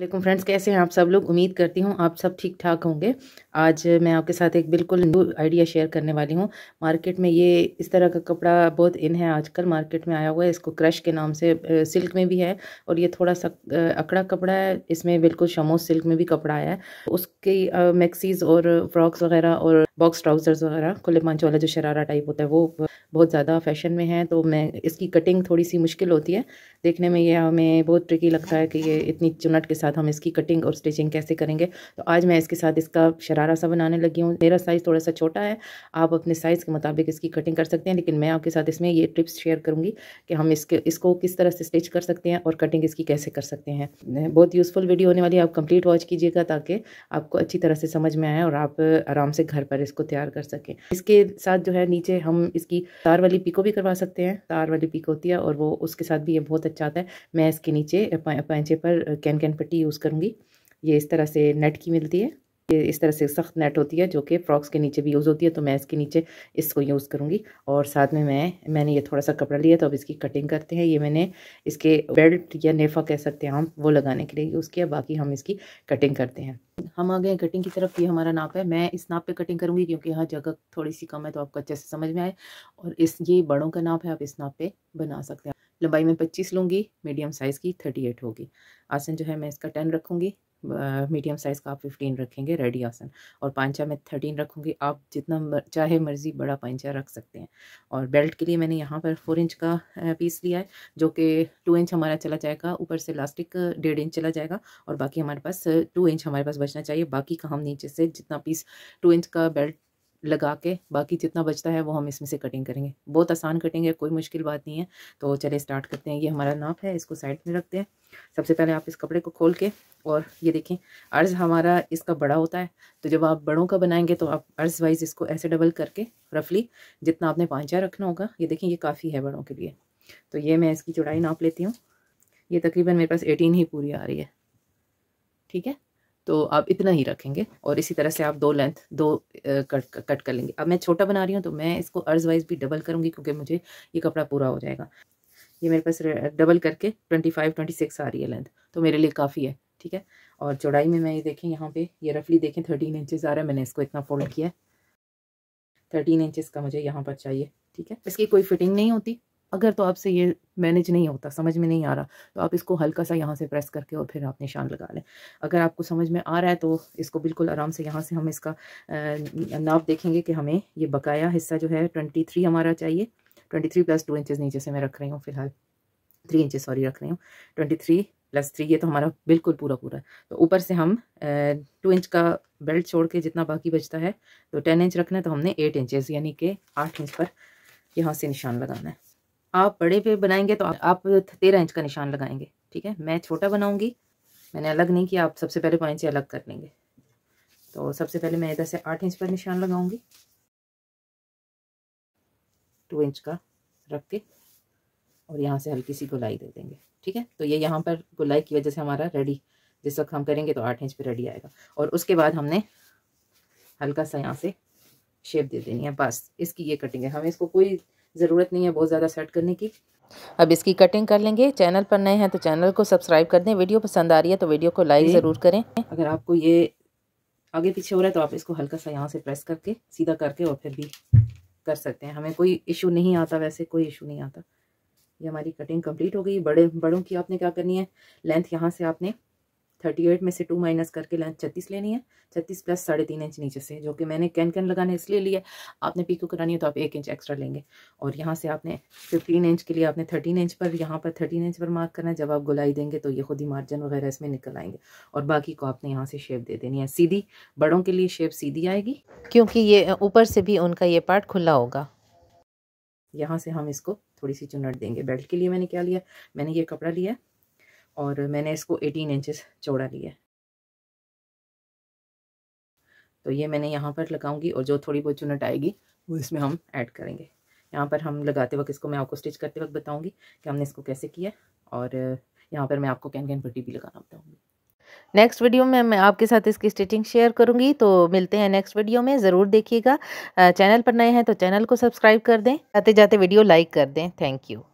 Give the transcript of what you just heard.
welcome friends कैसे हैं आप सब लोग उम्मीद करती हूँ आप सब ठीक ठाक होंगे आज मैं आपके साथ एक बिल्कुल न्यू आइडिया शेयर करने वाली हूँ मार्केट में ये इस तरह का कपड़ा बहुत इन है आजकल मार्केट में आया हुआ है इसको क्रश के नाम से सिल्क में भी है और ये थोड़ा सा अकड़ा कपड़ा है इसमें बिल्कुल शमोस सिल्क में भी कपड़ा आया है उसकी मैक्सीज़ और फ्रॉक्स वगैरह और बॉक्स ट्राउज़र्स वगैरह खुले पांच वाला जो शरारा टाइप होता है वो बहुत ज़्यादा फैशन में है तो मैं इसकी कटिंग थोड़ी सी मुश्किल होती है देखने में ये हमें बहुत ट्रिकी लगता है कि ये इतनी चुनट के साथ हम इसकी कटिंग और स्टिचिंग कैसे करेंगे तो आज मैं इसके साथ इसका शरारा सा बनाने लगी हूँ मेरा साइज़ थोड़ा सा छोटा है आप अपने साइज़ के मुताबिक इसकी कटिंग कर सकते हैं लेकिन मैं आपके साथ इसमें ये ट्रिप्स शेयर करूँगी कि हम इसके इसको किस तरह से स्टिच कर सकते हैं और कटिंग इसकी कैसे कर सकते हैं बहुत यूज़फुल वीडियो होने वाली है आप कंप्लीट वॉच कीजिएगा ताकि आपको अच्छी तरह से समझ में आए और आप आराम से घर पर इसको तैयार कर सकें इसके साथ जो है नीचे हम इसकी तार वाली पीको भी करवा सकते हैं तार वाली पीक होती है और वो उसके साथ भी ये बहुत अच्छा आता है मैं इसके नीचे पैंचे पर कैन कैन पट्टी यूज़ करूँगी ये इस तरह से नेट की मिलती है ये इस तरह से सख्त नेट होती है जो कि फ्रॉक्स के नीचे भी यूज़ होती है तो मैं इसके नीचे इसको यूज़ करूँगी और साथ में मैं मैंने ये थोड़ा सा कपड़ा लिया तो अब इसकी कटिंग करते हैं ये मैंने इसके बेल्ट या नेफा कह सकते हैं हम वो लगाने के लिए यूज़ किया बाकी हम इसकी कटिंग करते हैं हम आ गए कटिंग की तरफ ये हमारा नाप है मैं इस नाप पर कटिंग करूँगी क्योंकि यहाँ जगह थोड़ी सी कम है तो आपको अच्छे से समझ में आए और इस ये बड़ों का नाप है आप इस नाप पर बना सकते हैं लंबाई में पच्चीस लूँगी मीडियम साइज़ की थर्टी एट होगी आसन जो है मैं इसका टेन रखूँगी मीडियम साइज़ का आप फिफ्टीन रखेंगे रेडी आसन और पांचा में थर्टीन रखूँगी आप जितना मर, चाहे मर्ज़ी बड़ा पांचा रख सकते हैं और बेल्ट के लिए मैंने यहाँ पर फोर इंच का पीस लिया है जो कि टू इंच हमारा चला जाएगा ऊपर से इलास्टिक डेढ़ इंच चला जाएगा और बाकी हमारे पास टू इंच हमारे पास बचना चाहिए बाकी का हम नीचे से जितना पीस टू इंच का बेल्ट लगा के बाकी जितना बचता है वो हम इसमें से कटिंग करेंगे बहुत आसान कटिंग है कोई मुश्किल बात नहीं है तो चले स्टार्ट करते हैं ये हमारा नाप है इसको साइड में रखते हैं सबसे पहले आप इस कपड़े को खोल के और ये देखें अर्ज़ हमारा इसका बड़ा होता है तो जब आप बड़ों का बनाएंगे तो आप अर्ज वाइज इसको ऐसे डबल करके रफली जितना आपने पाँचा रखना होगा ये देखें ये काफ़ी है बड़ों के लिए तो ये मैं इसकी चौड़ाई नाप लेती हूँ ये तकरीबन मेरे पास एटीन ही पूरी आ रही है ठीक है तो आप इतना ही रखेंगे और इसी तरह से आप दो लेंथ दो कट कट कर लेंगे अब मैं छोटा बना रही हूँ तो मैं इसको अर्ज वाइज भी डबल करूँगी क्योंकि मुझे ये कपड़ा पूरा हो जाएगा ये मेरे पास डबल करके ट्वेंटी फाइव ट्वेंटी सिक्स आ रही है लेंथ तो मेरे लिए काफ़ी है ठीक है और चौड़ाई में मैं ये देखें यहाँ पे ये रफली देखें थर्टीन इंचज़ आ रहा है मैंने इसको इतना फोल्ड किया है थर्टीन इंचज़ का मुझे यहाँ पर चाहिए ठीक है इसकी कोई फिटिंग नहीं होती अगर तो आपसे ये मैनेज नहीं होता समझ में नहीं आ रहा तो आप इसको हल्का सा यहाँ से प्रेस करके और फिर आप निशान लगा लें अगर आपको समझ में आ रहा है तो इसको बिल्कुल आराम से यहाँ से हम इसका नाप देखेंगे कि हमें ये बकाया हिस्सा जो है ट्वेंटी थ्री हमारा चाहिए twenty three plus two inches नीचे से मैं रख रही हूँ फिलहाल थ्री इंचज़ सॉरी रख रही हूँ ट्वेंटी थ्री प्लस थ्री ये तो हमारा बिल्कुल पूरा पूरा है तो ऊपर से हम टू इंच का बेल्ट छोड़ के जितना बाकी बचता है तो टेन इंच रखना है तो हमने एट इंचज़ यानी कि आठ इंच पर यहाँ से निशान लगाना है आप बड़े पे बनाएंगे तो आप तेरह इंच का निशान लगाएंगे ठीक है मैं छोटा बनाऊंगी मैंने अलग नहीं किया आप सबसे पहले पाँच से अलग कर लेंगे तो सबसे पहले मैं इधर से आठ इंच पर निशान लगाऊंगी टू इंच का रख के और यहाँ से हल्की सी गुलाई दे देंगे ठीक है तो ये यहाँ पर गुलाई की वजह से हमारा रेडी जिस वक्त हम करेंगे तो आठ इंच पर रेडी आएगा और उसके बाद हमने हल्का सा यहाँ से शेप दे देनी है बस इसकी ये कटिंग है हमें इसको कोई ज़रूरत नहीं है बहुत ज़्यादा सेट करने की अब इसकी कटिंग कर लेंगे चैनल पर नए हैं तो चैनल को सब्सक्राइब कर दें वीडियो पसंद आ रही है तो वीडियो को लाइक ज़रूर करें अगर आपको ये आगे पीछे हो रहा है तो आप इसको हल्का सा यहाँ से प्रेस करके सीधा करके और फिर भी कर सकते हैं हमें कोई इशू नहीं आता वैसे कोई इशू नहीं आता ये हमारी कटिंग कंप्लीट हो गई बड़े बड़ों की आपने क्या करनी है लेंथ यहाँ से आपने थर्टी एट में से टू माइनस करके लेंथ छत्तीस लेनी है छत्तीस प्लस साढ़े तीन इंच नीचे से जो कि मैंने कैन कैन लगाना इसलिए लिया आपने पीको करानी है तो आप एक इंच एक्स्ट्रा लेंगे और यहाँ से आपने फिफ्टीन इंच के लिए आपने थर्टीन इंच पर यहाँ पर थर्टीन इंच पर मार्क करना है जब आप गुलाई देंगे तो ये खुद ही मार्जिन वगैरह इसमें निकल आएंगे और बाकी को आपने यहाँ से शेप दे देनी है सीधी बड़ों के लिए शेप सीधी आएगी क्योंकि ये ऊपर से भी उनका ये पार्ट खुला होगा यहाँ से हम इसको थोड़ी सी चुनट देंगे बेल्ट के लिए मैंने क्या लिया मैंने ये कपड़ा लिया और मैंने इसको 18 इंचेस चौड़ा लिया है तो ये मैंने यहाँ पर लगाऊंगी और जो थोड़ी बहुत चुनट आएगी वो इसमें हम ऐड करेंगे यहाँ पर हम लगाते वक्त इसको मैं आपको स्टिच करते वक्त बताऊंगी कि हमने इसको कैसे किया और यहाँ पर मैं आपको कैन कैन पट्टी भी लगाना बताऊँगी नेक्स्ट वीडियो में मैं आपके साथ इसकी स्टिचिंग शेयर करूंगी तो मिलते हैं नेक्स्ट वीडियो में ज़रूर देखिएगा चैनल पर नए हैं तो चैनल को सब्सक्राइब कर दें आते जाते वीडियो लाइक कर दें थैंक यू